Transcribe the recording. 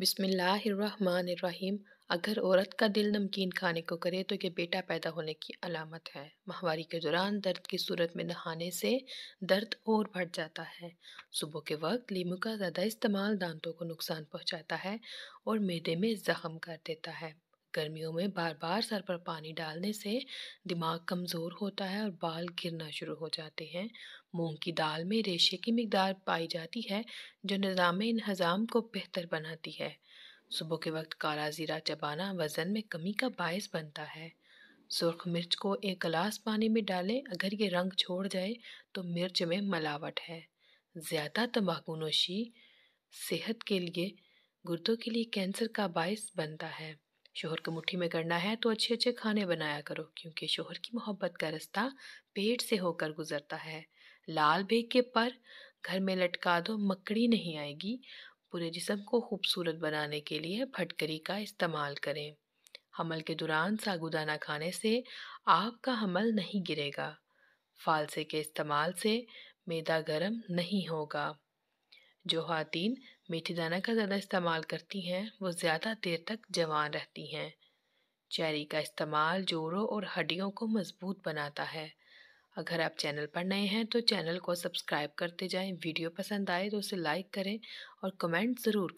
बिसमीम अगर औरत का दिल नमकीन खाने को करे तो ये बेटा पैदा होने की अलामत है माहवारी के दौरान दर्द की सूरत में नहाने से दर्द और बढ़ जाता है सुबह के वक्त लीम का ज़्यादा इस्तेमाल दांतों को नुकसान पहुंचाता है और मेदे में ज़ख़म कर देता है गर्मियों में बार बार सर पर पानी डालने से दिमाग कमज़ोर होता है और बाल गिरना शुरू हो जाते हैं मूंग की दाल में रेशे की मकदार पाई जाती है जो निज़ाम इन्हज़ाम को बेहतर बनाती है सुबह के वक्त काला ज़ीरा चबाना वज़न में कमी का बायस बनता है सुर्ख मिर्च को एक गिलास पानी में डालें अगर ये रंग छोड़ जाए तो मिर्च में मिलावट है ज़्यादा तम्बाकू नोशी सेहत के लिए गुर्दों के लिए कैंसर का बायस बनता है शोहर को मुट्ठी में करना है तो अच्छे अच्छे खाने बनाया करो क्योंकि शोहर की मोहब्बत का रास्ता पेट से होकर गुजरता है लाल बेग के पर घर में लटका दो मकड़ी नहीं आएगी पूरे जिसम को खूबसूरत बनाने के लिए फटकरी का इस्तेमाल करें हमल के दौरान सागुदाना खाने से आपका हमल नहीं गिरेगा फालसे के इस्तेमाल से मैदा गर्म नहीं होगा जो खातन मेथी दाना का ज़्यादा इस्तेमाल करती हैं वो ज़्यादा देर तक जवान रहती हैं चेरी का इस्तेमाल जोड़ों और हड्डियों को मज़बूत बनाता है अगर आप चैनल पर नए हैं तो चैनल को सब्सक्राइब करते जाएं वीडियो पसंद आए तो उसे लाइक करें और कमेंट ज़रूर